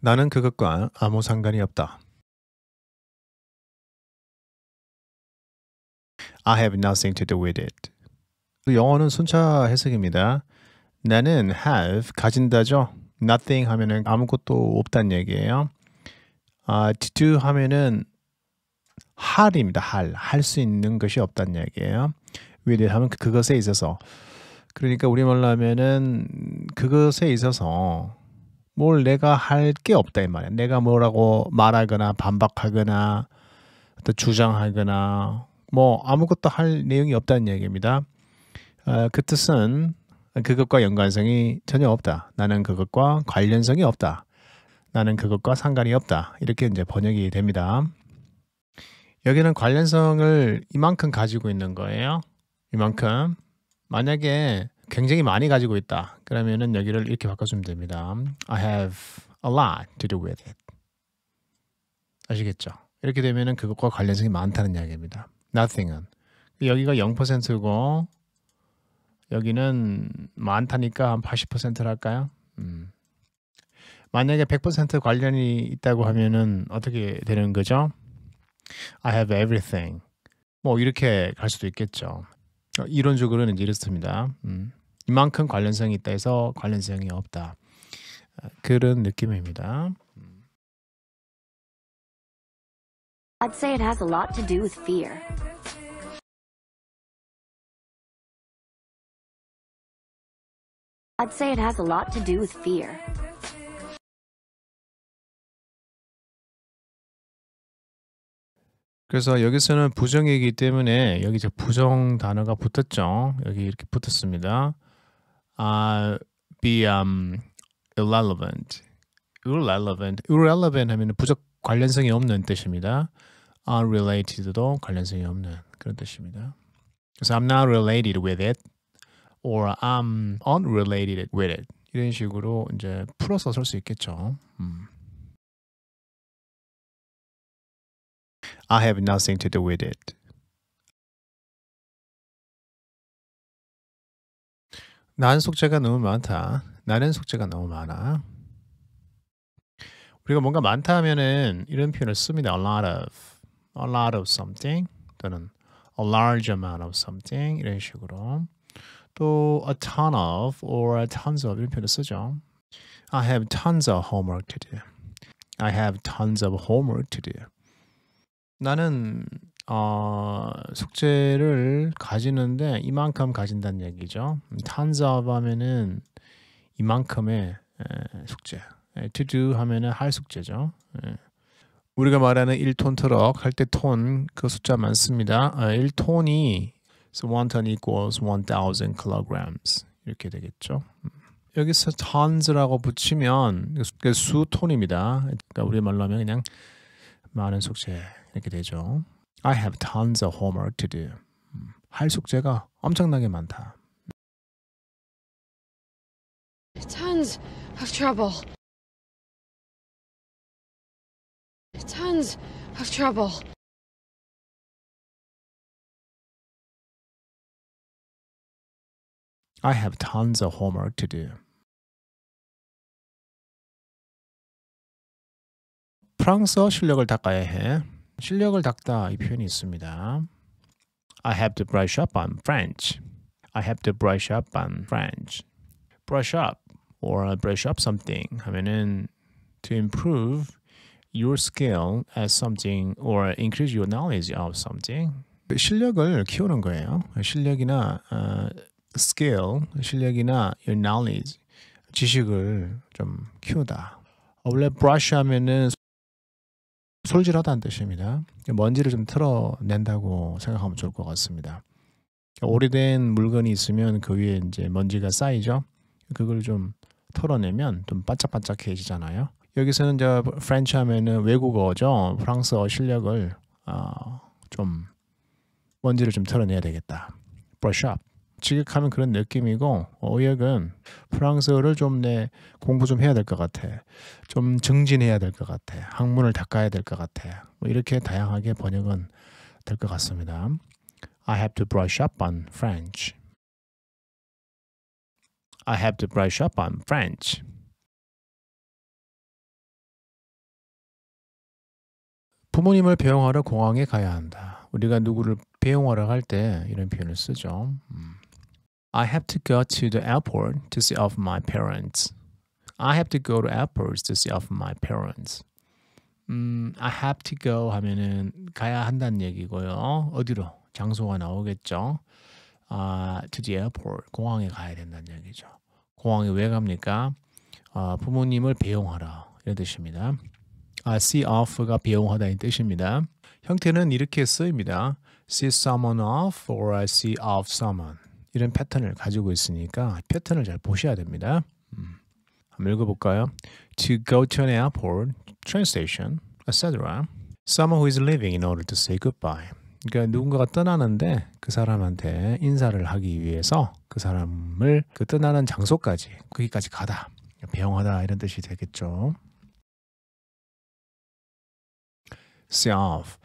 나는 그것과 아무 상관이 없다. I have nothing to do with it. 그 영어는 순차 해석입니다. 나는 have 가진다죠. nothing 하면은 아무것도 없단 얘기예요. 아, to do 하면은 할입니다. 할. 할 수 있는 것이 없단 얘기예요. with it 하면 그것에 있어서 그러니까 우리말로 하면은 그것에 있어서 뭘 내가 할 게 없다 이 말이야. 내가 뭐라고 말하거나 반박하거나 또 주장하거나 뭐 아무것도 할 내용이 없다는 얘기입니다. 어, 그 뜻은 그것과 연관성이 전혀 없다. 나는 그것과 관련성이 없다. 나는 그것과 상관이 없다. 이렇게 이제 번역이 됩니다. 여기는 관련성을 이만큼 가지고 있는 거예요. 이만큼. 만약에 굉장히 많이 가지고 있다. 그러면은 여기를 이렇게 바꿔주면 됩니다. I have a lot to do with it. 아시겠죠? 이렇게 되면은 그것과 관련성이 많다는 이야기입니다. Nothing은 여기가 0%고 여기는 많다니까 한 80%할까요? 음. 만약에 100% 관련이 있다고 하면은 어떻게 되는 거죠? I have everything. 뭐 이렇게 갈 수도 있겠죠. 이론적으로는 이렇습니다. 음. 이만큼 관련성이 있다 해서 관련성이 없다. 어, 그런 느낌입니다. I'd say it has a lot to do with fear. 그래서 여기서는 부정이기 때문에 여기 부정 단어가 붙었죠. 여기 이렇게 붙었습니다. uh, be um, irrelevant. irrelevant. irrelevant 하면 부적 관련성이 없는 뜻입니다. unrelated도 관련성이 없는 그런 뜻입니다. 그래 I'm not related with it or I'm unrelated with it 이런 식으로 이제 풀어서 쓸수 있겠죠. 음. I have nothing to do with it. 난 속죄가 너무 많다. 나는 속죄가 너무 많아. 우리가 뭔가 많다 하면은 이런 표현을 씁니다. A lot of, a lot of something 또는 a large amount of something 이런 식으로 또 a ton of or tons of 이런 표현을 쓰죠. I have tons of homework to do. I have tons of homework to do. 나는 어, 숙제를 가지는데 이만큼 가진다는 얘기죠. 탄사업 하면은 이만큼의 에, 숙제. 에, to do 하면은 할 숙제죠. 에. 예. 우리가 말하는 1톤 트럭 할 때 톤 그 숫자 많습니다. 아, 어, 1톤이 so one ton equals 1000 kilograms 이렇게 되겠죠. 여기서 tons라고 붙이면 그 그 수 톤입니다. 그러니까 우리말로 하면 그냥 많은 숙제 이렇게 되죠. I have tons of homework to do. 할 숙제가 엄청나게 많다. Tons of trouble. Tons of trouble. I have tons of homework to do. 프랑스어 실력을 닦아야 해. 실력을 닦다 이 표현이 있습니다. I have to brush up on French. I have to brush up on French. brush up or brush up something 하면은 to improve your skill at something or increase your knowledge of something. 실력을 키우는 거예요. 실력이나 uh, skill, 실력이나 your knowledge, 지식을 좀 키우다. 원래 brush 하면은 솔질하다는 뜻입니다. 먼지를 좀 털어낸다고 생각하면 좋을 것 같습니다. 오래된 물건이 있으면 그 위에 이제 먼지가 쌓이죠. 그걸 좀 털어내면 좀 바짝바짝해지잖아요. 여기서는 이제 프렌치 하면은 외국어죠. 프랑스어 실력을 어, 좀 먼지를 좀 털어내야 되겠다. brush up 지극하면 그런 느낌이고 어획은 프랑스어를 좀 내 공부 좀 해야 될 것 같아. 좀증진해야될 것 같아. 학문을 닦아야 될 것 같아. 뭐 이렇게 다양하게 번역은 될 것 같습니다. I have to brush up on French. I have to brush up on French. 부모님을 배웅하러 공항에 가야 한다. 우리가 누구를 배웅하러 갈 때 이런 표현을 쓰죠. 음. I have to go to the airport to see off my parents. I have to go to airport to see off my parents. 음, I have to go 하면은 가야 한다는 얘기고요. 어디로? 장소가 나오겠죠. 아, to the airport. 공항에 가야 된다는 얘기죠. 공항에 왜 갑니까? 아, 부모님을 배웅하라 이런 뜻입니다. 아, see off가 배웅하다는 뜻입니다. 형태는 이렇게 쓰입니다. see someone off or I see off someone. 이런 패턴을 가지고 있으니까 패턴을 잘 보셔야 됩니다. 음. 한번 읽어볼까요? To go to an airport, train station, etc. Someone who is leaving in order to say goodbye. 그러니까 누군가가 떠나는데 그 사람한테 인사를 하기 위해서 그 사람을 그 떠나는 장소까지 거기까지 가다 배웅하다 이런 뜻이 되겠죠. Self.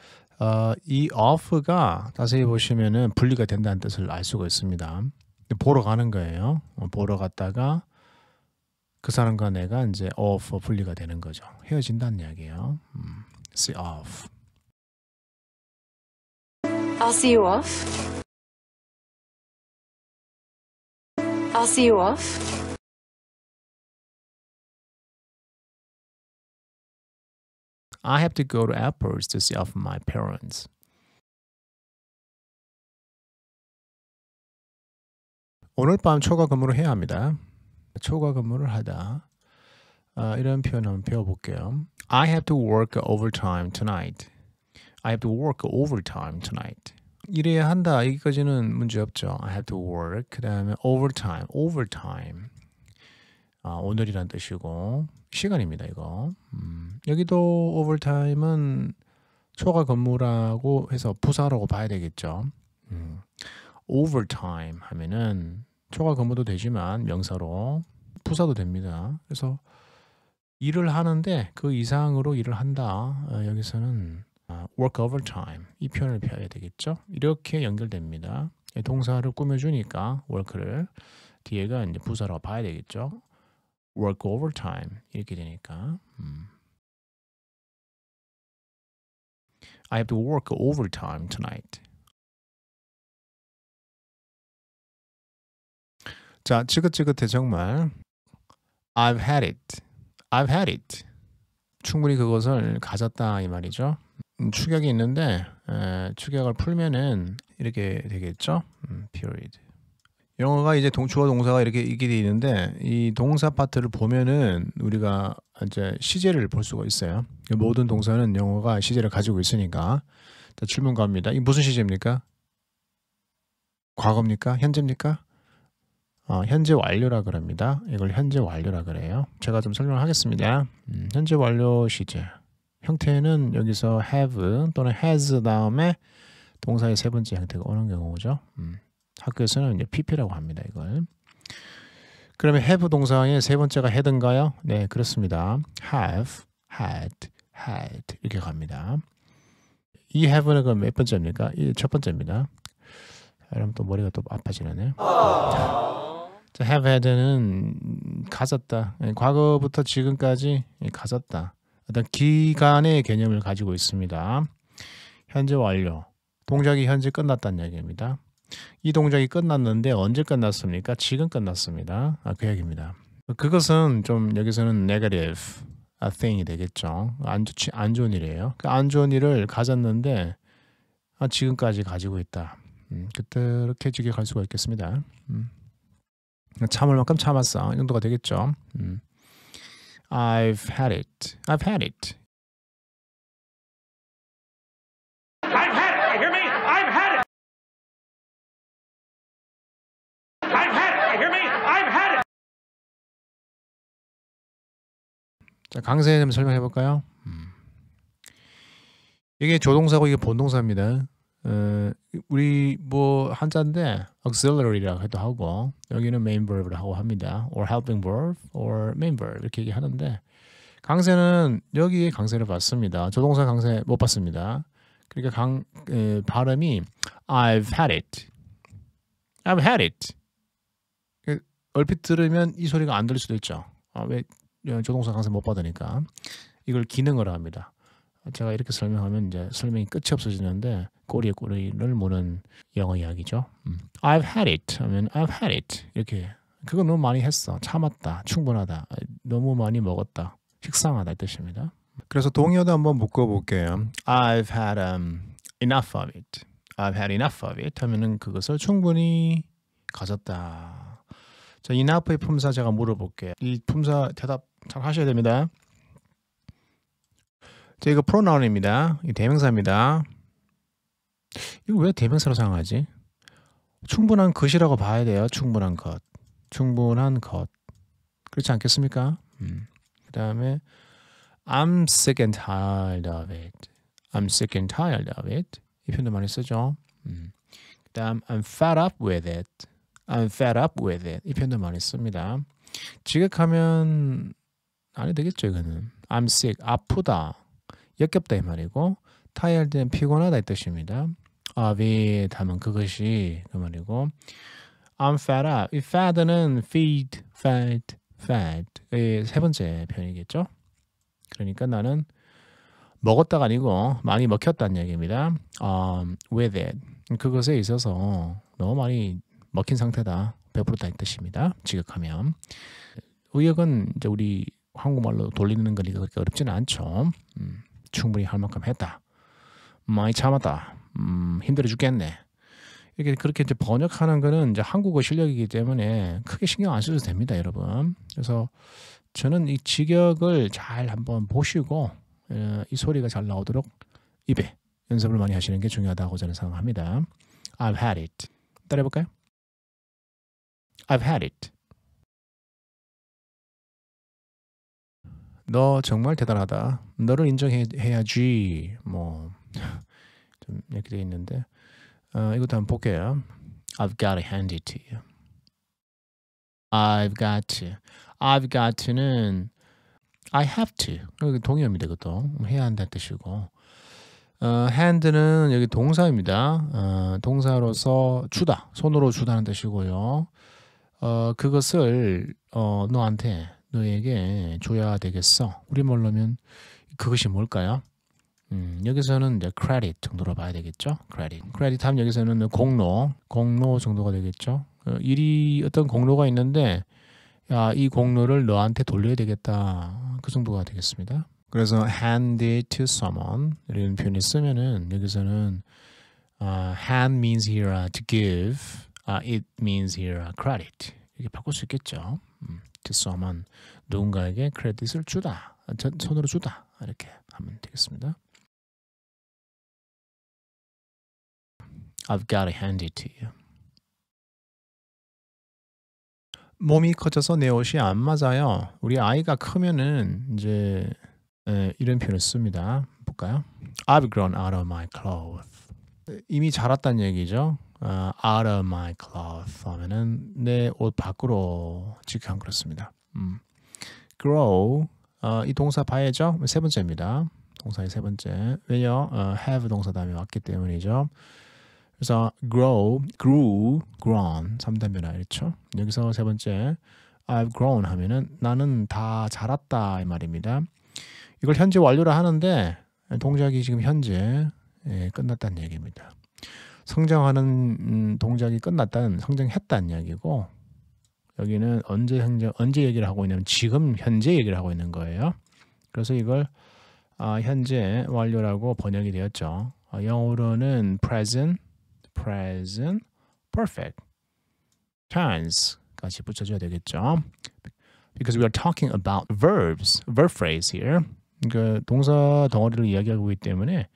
어, 이 off가 자세히 보시면은 분리가 된다는 뜻을 알 수가 있습니다. 보러 가는 거예요. 어, 보러 갔다가 그 사람과 내가 이제 off 분리가 되는 거죠. 헤어진다는 이야기예요. 음, see off. I'll see you off. I'll see you off. I have to go to airports to see off my parents. 해야 합니다. 하다. 이런 표현 한번 배워볼게요. I have to work overtime tonight. I have to work overtime tonight. 일해야 한다. 여기까지는 문제 없죠. I have to work. 그 다음에 overtime. overtime. 아, 오늘이란 뜻이고 시간입니다 이거 음, 여기도 오버타임은 초과 근무라고 해서 부사라고 봐야 되겠죠 음, o v e r 하면은 초과 근무도 되지만 명사로 부사도 됩니다 그래서 일을 하는데 그 이상으로 일을 한다 어, 아, 여기서는 work overtime 이 표현을 펴야 되겠죠 이렇게 연결됩니다 동사를 꾸며주니까 work를 뒤에가 이제 부사라 봐야 되겠죠 work overtime 이렇게 되니까 음. I have to work overtime tonight. 자, 지긋지긋해 정말. I've had it. I've had it. 충분히 그것을 가졌다 이 말이죠. 음, 추이 있는데 에, 추격을 풀면은 이렇게 되겠죠. 음, period. 영어가 이제 동추와 동사가 이렇게 있게 돼 있는데 이 동사 파트를 보면은 우리가 이제 시제를 볼 수가 있어요. 모든 동사는 영어가 시제를 가지고 있으니까 자, 질문 갑니다. 이 무슨 시제입니까? 과거입니까? 현재입니까? 어, 현재 완료라 그럽니다. 이걸 현재 완료라 그래요. 제가 좀 설명을 하겠습니다. 음, 현재 완료 시제 형태는 여기서 have 또는 has 다음에 동사의 세 번째 형태가 오는 경우죠. 음. 학교에서는 이제 PP라고 합니다. 이걸. 그러면 have 동사의 세 번째가 had인가요? 네, 그렇습니다. have, had, had 이렇게 갑니다. 이 have는 그럼 몇 번째입니까? 첫 번째입니다. 여러또 머리가 또 아파지네요. 자, have had는 가졌다. 네, 과거부터 지금까지 예, 가졌다. 어떤 기간의 개념을 가지고 있습니다. 현재 완료. 동작이 현재 끝났다는 얘기입니다. 이 동작이 끝났는데 언제 끝났습니까? 지금 끝났습니다. 아, 그야기입니다 그것은 좀 여기서는 negative thing이 되겠죠. 안 좋지 안 좋은 일이에요. 그안 그러니까 좋은 일을 가졌는데 아, 지금까지 가지고 있다. 음, 그렇게 지게 갈 수가 있겠습니다. 음. 참을 만큼 참았어. 이 정도가 되겠죠. 음. I've had it. I've had it. 자, 강세 좀 설명해 볼까요? 음. 이게 조동사고 이게 본동사입니다. 어, 우리 뭐 한자인데 auxiliary라고 해도 하고 여기는 main verb라고 합니다. or helping verb or main verb 이렇게 얘기하는데 강세는 여기에 강세를 봤습니다 조동사 강세 못봤습니다 그러니까 강 에, 발음이 I've had it. I've had it. 그 얼핏 들으면 이 소리가 안 들릴 수도 있죠. 아, 왜 예, 조동사 강세 못 받으니까 이걸 기능을 합니다. 제가 이렇게 설명하면 이제 설명이 끝이 없어지는데 꼬리에 꼬리를 무는 영어 이야기죠. 음. I've had it 하면 I've had it 이렇게 그거 너무 많이 했어 참았다 충분하다 너무 많이 먹었다 식상하다 이 뜻입니다. 그래서 동의어도 한번 묶어볼게요. I've had um, enough of it. I've had enough of it 하면은 그것을 충분히 가졌다. 자, enough의 품사 제가 물어볼게요. 이 품사 대답 잘 하셔야 됩니다. 자, 이거 프로나운입니다. 이 대명사입니다. 이거 왜 대명사로 사용하지? 충분한 것이라고 봐야 돼요. 충분한 것. 충분한 것. 그렇지 않겠습니까? 음. 그 다음에 I'm sick and tired of it. I'm sick and tired of it. 이 표현도 많이 쓰죠. 음. 그 다음 I'm fed up with it. I'm fed up with it. 이 표현도 많이 씁니다. 지극하면 아니 되겠죠 이거는 I'm sick 아프다 역겹다 이 말이고 tired는 피곤하다 이 뜻입니다 of it 하면 그것이 그 말이고 I'm fed up 이 fed는 feed, fed, fed 이세 번째 표현이겠죠 그러니까 나는 먹었다가 아니고 많이 먹혔다는 얘기입니다 um, with it 그것에 있어서 너무 많이 먹힌 상태다 배부르다 이 뜻입니다 지극하면 의역은 이제 우리 한국말로 돌리는 거니까 그렇게 어렵지는 않죠. 음, 충분히 할 만큼 했다. 많이 참았다. 음, 힘들어 죽겠네. 이렇게 그렇게 이제 번역하는 거는 이제 한국어 실력이기 때문에 크게 신경 안 써도 됩니다, 여러분. 그래서 저는 이 직역을 잘 한번 보시고 어, 이 소리가 잘 나오도록 입에 연습을 많이 하시는 게 중요하다고 저는 생각합니다. I've had it. 따라해볼까요? I've had it. 너 정말 대단하다. 너를 인정해야지. 뭐좀 이렇게 돼 있는데 어, 이것도 한번 볼게요. I've got to hand it to you. I've got to. I've got to는 I have to. 동의어입니다. 이것도 해야 한다는 뜻이고 어, hand는 여기 동사입니다. 어, 동사로서 주다, 손으로 주다는 뜻이고요. 어, 그것을 어, 너한테 너에게 줘야 되겠어. 우리말로면 그것이 뭘까요? 음, 여기서는 이제 credit 정도로 봐야 되겠죠. credit. credit 하면 여기서는 뭐 공로, 공로 정도가 되겠죠. 어, 일이 어떤 공로가 있는데 야, 이 공로를 너한테 돌려야 되겠다. 그 정도가 되겠습니다. 그래서 hand it to someone 이런 표현을 쓰면은 여기서는 uh, hand means here to give, uh, it means here credit 이렇게 바꿀 수 있겠죠. 음. 기소하면 누군가에게 크레딧을 주다. 손으로 주다. 이렇게 하면 되겠습니다. I've got t hand it to you. 몸이 커져서 내 옷이 안 맞아요. 우리 아이가 크면은 이제 에, 이런 표현을 씁니다. 볼까요? I've grown out of my clothes. 이미 자랐단 얘기죠. 어, out of my cloth 하면은 내옷 밖으로 직역한 그렇습니다. 음. grow 어, 이 동사 봐야죠. 세 번째입니다. 동사의 세 번째. 왜요? 어, have 동사 다음에 왔기 때문이죠. 그래서 grow, grew, grown 3단 변화 그렇죠? 여기서 세 번째 I've grown 하면은 나는 다 자랐다 이 말입니다. 이걸 현재 완료라 하는데 동작이 지금 현재 예, 끝났다는 얘기입니다. 성장하는 음, 동작이 끝났다는 성장했다는 이야기고 여기는 언제 행정 언제 얘기를 하고 있냐면 지금 현재 얘기를 하고 있는 거예요. 그래서 이걸 아, 현재 완료라고 번역이 되었죠. 아, 영어로는 present, present, perfect, tense까지 붙여줘야 되겠죠. Because we are talking about verbs, verb phrase here. 그 동사 덩어리를 이야기하고 있기 때문에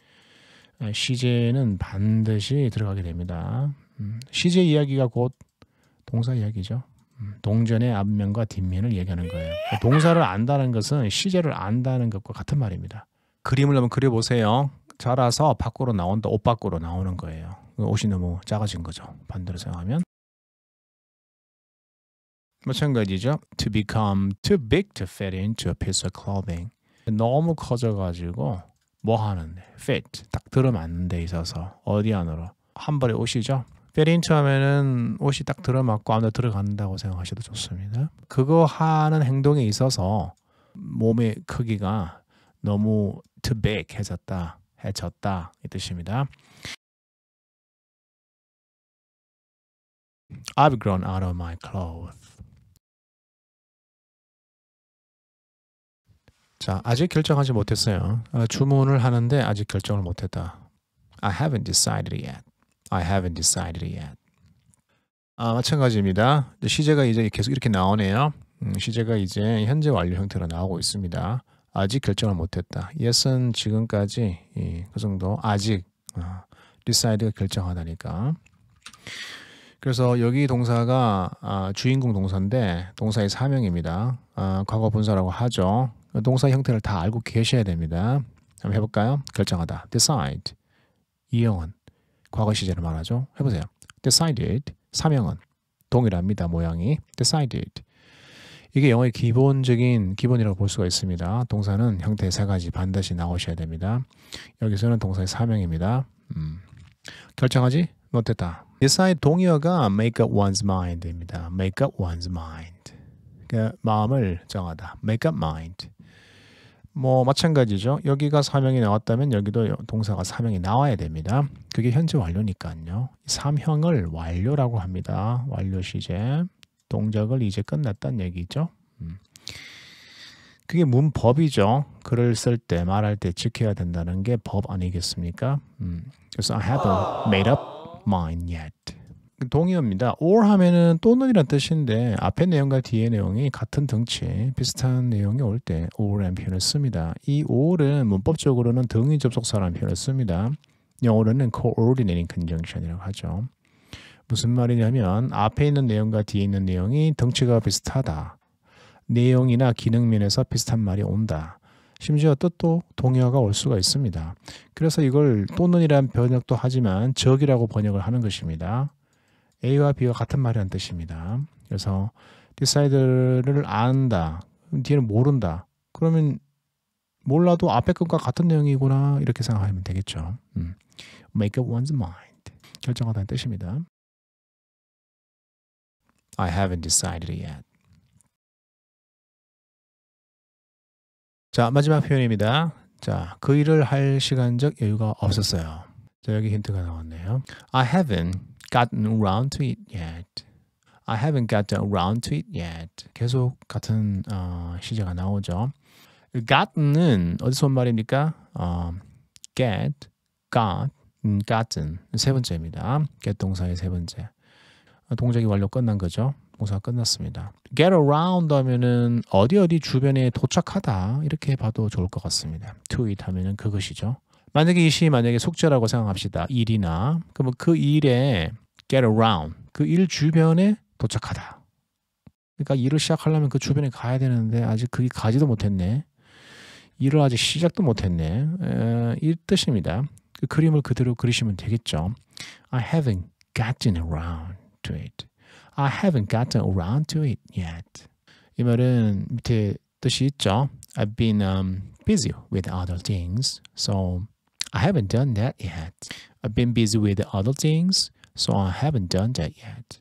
시제는 네, 반드시 들어가게 됩니다. 시제 음, 이야기가 곧 동사 이야기죠. 음, 동전의 앞면과 뒷면을 얘기하는 거예요. 동사를 안다는 것은 시제를 안다는 것과 같은 말입니다. 그림을 한번 그려보세요. 자라서 밖으로 나온다. 옷 밖으로 나오는 거예요. 옷이 너무 작아진 거죠. 반대로 생각하면. 마찬가지죠. To become too big to fit into a piece of clothing. 너무 커져가지고 뭐 하는데 fit 딱 들어맞는 데 있어서 어디 안으로 한 벌에 오시죠 fit into 하면은 옷이 딱 들어맞고 아무나 들어간다고 생각하셔도 좋습니다 그거 하는 행동에 있어서 몸의 크기가 너무 too big 해졌다 해졌다 이 뜻입니다 I've grown out of my clothes 자, 아직 결정하지 못했어요. 어, 주문을 하는데 아직 결정을 못했다. I haven't decided yet. I haven't decided yet. 아, 마찬가지입니다. 시제가 이제 계속 이렇게 나오네요. 음, 시제가 이제 현재 완료 형태로 나오고 있습니다. 아직 결정을 못했다. yes은 지금까지 예, 그 정도 아직 아, 어, decide가 결정하다니까. 그래서 여기 동사가 아, 주인공 동사인데 동사의 사명입니다. 아, 과거 분사라고 하죠. 동사 형태를 다 알고 계셔야 됩니다. 한번 해볼까요? 결정하다. decide. 이형은 과거 시제를 말하죠. 해보세요. decided. 삼형은 동일합니다. 모양이 decided. 이게 영어의 기본적인 기본이라고 볼 수가 있습니다. 동사는 형태 세 가지 반드시 나오셔야 됩니다. 여기서는 동사의 사명입니다. 음. 결정하지 못했다. decide 동의어가 make up one's mind입니다. make up one's mind. 그러니까 마음을 정하다. make up mind. 뭐 마찬가지죠. 여기가 사명이 나왔다면 여기도 동사가 사명이 나와야 됩니다. 그게 현재 완료니까요. 삼형을 완료라고 합니다. 완료 시제. 동작을 이제 끝났단 얘기죠. 음. 그게 문법이죠. 글을 쓸 때 말할 때 지켜야 된다는 게 법 아니겠습니까? 음. 그래서 I haven't made up mine yet. 동의어입니다. or 하면은 또는이란 뜻인데 앞에 내용과 뒤에 내용이 같은 등치 비슷한 내용이 올 때 or라는 표현을 씁니다. 이 or은 문법적으로는 등위 접속사라는 표현을 씁니다. 영어로는 coordinating conjunction이라고 하죠. 무슨 말이냐면 앞에 있는 내용과 뒤에 있는 내용이 덩치가 비슷하다. 내용이나 기능면에서 비슷한 말이 온다. 심지어 뜻도 동의어가 올 수가 있습니다. 그래서 이걸 또는이란 번역도 하지만 적이라고 번역을 하는 것입니다. A와 B와 같은 말이란 뜻입니다. 그래서 decide를 안다. 뒤에는 모른다. 그러면 몰라도 앞에 것과 같은 내용이구나 이렇게 생각하면 되겠죠. 음. Make up one's mind. 결정하다는 뜻입니다. I haven't decided yet. 자 마지막 표현입니다. 자 그 일을 할 시간적 여유가 없었어요. 자 여기 힌트가 나왔네요. I haven't gotten around to it yet. I haven't gotten around to it yet. 계속 같은 어, 시제가 나오죠. gotten은 어디서 온 말입니까? 어, get, got, 음, gotten 세 번째입니다. get 동사의 세 번째. 어, 동작이 완료 끝난 거죠. 동사가 끝났습니다. get around 하면은 어디 어디 주변에 도착하다 이렇게 봐도 좋을 것 같습니다. to it 하면은 그것이죠. 만약에 이시 만약에 속죄라고 생각합시다. 일이나 그러면 그 일에 get around 그 일 주변에 도착하다. 그러니까 일을 시작하려면 그 주변에 가야 되는데 아직 그게 가지도 못했네. 일을 아직 시작도 못했네. 이 뜻입니다. 그 그림을 그대로 그리시면 되겠죠. I haven't gotten around to it. I haven't gotten around to it yet. 이 말은 밑에 뜻이 있죠. I've been um, busy with other things, so I haven't done that yet. I've been busy with other things, so I haven't done that yet.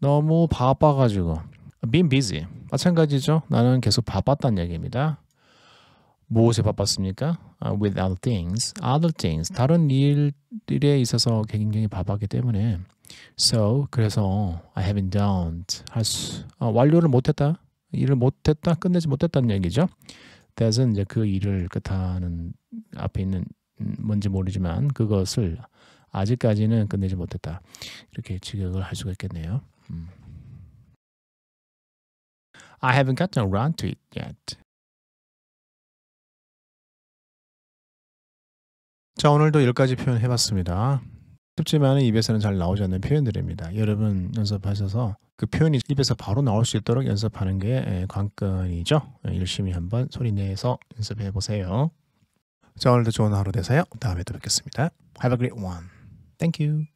너무 바빠가지고. I've been busy. 마찬가지죠. 나는 계속 바빴다는 얘기입니다. 무엇에 바빴습니까? Uh, with other things. other things. 다른 일, 일에 있어서 굉장히 바빴기 때문에 so 그래서 I haven't done 할 수, 아, 완료를 못했다 일을 못했다 끝내지 못했다는 얘기죠. that은 이제 그 일을 끝하는 앞에 있는 음, 뭔지 모르지만 그것을 아직까지는 끝내지 못했다. 이렇게 직역을 할 수가 있겠네요. 음. I haven't gotten around to it yet. 자 오늘도 10가지 표현 해봤습니다. 쉽지만은 입에서는 잘 나오지 않는 표현들입니다. 여러분 연습하셔서 그 표현이 입에서 바로 나올 수 있도록 연습하는 게 예, 관건이죠. 예, 열심히 한번 소리내서 연습해 보세요. 자, 오늘도 좋은 하루 되세요. 다음에 또 뵙겠습니다. Have a great one. Thank you.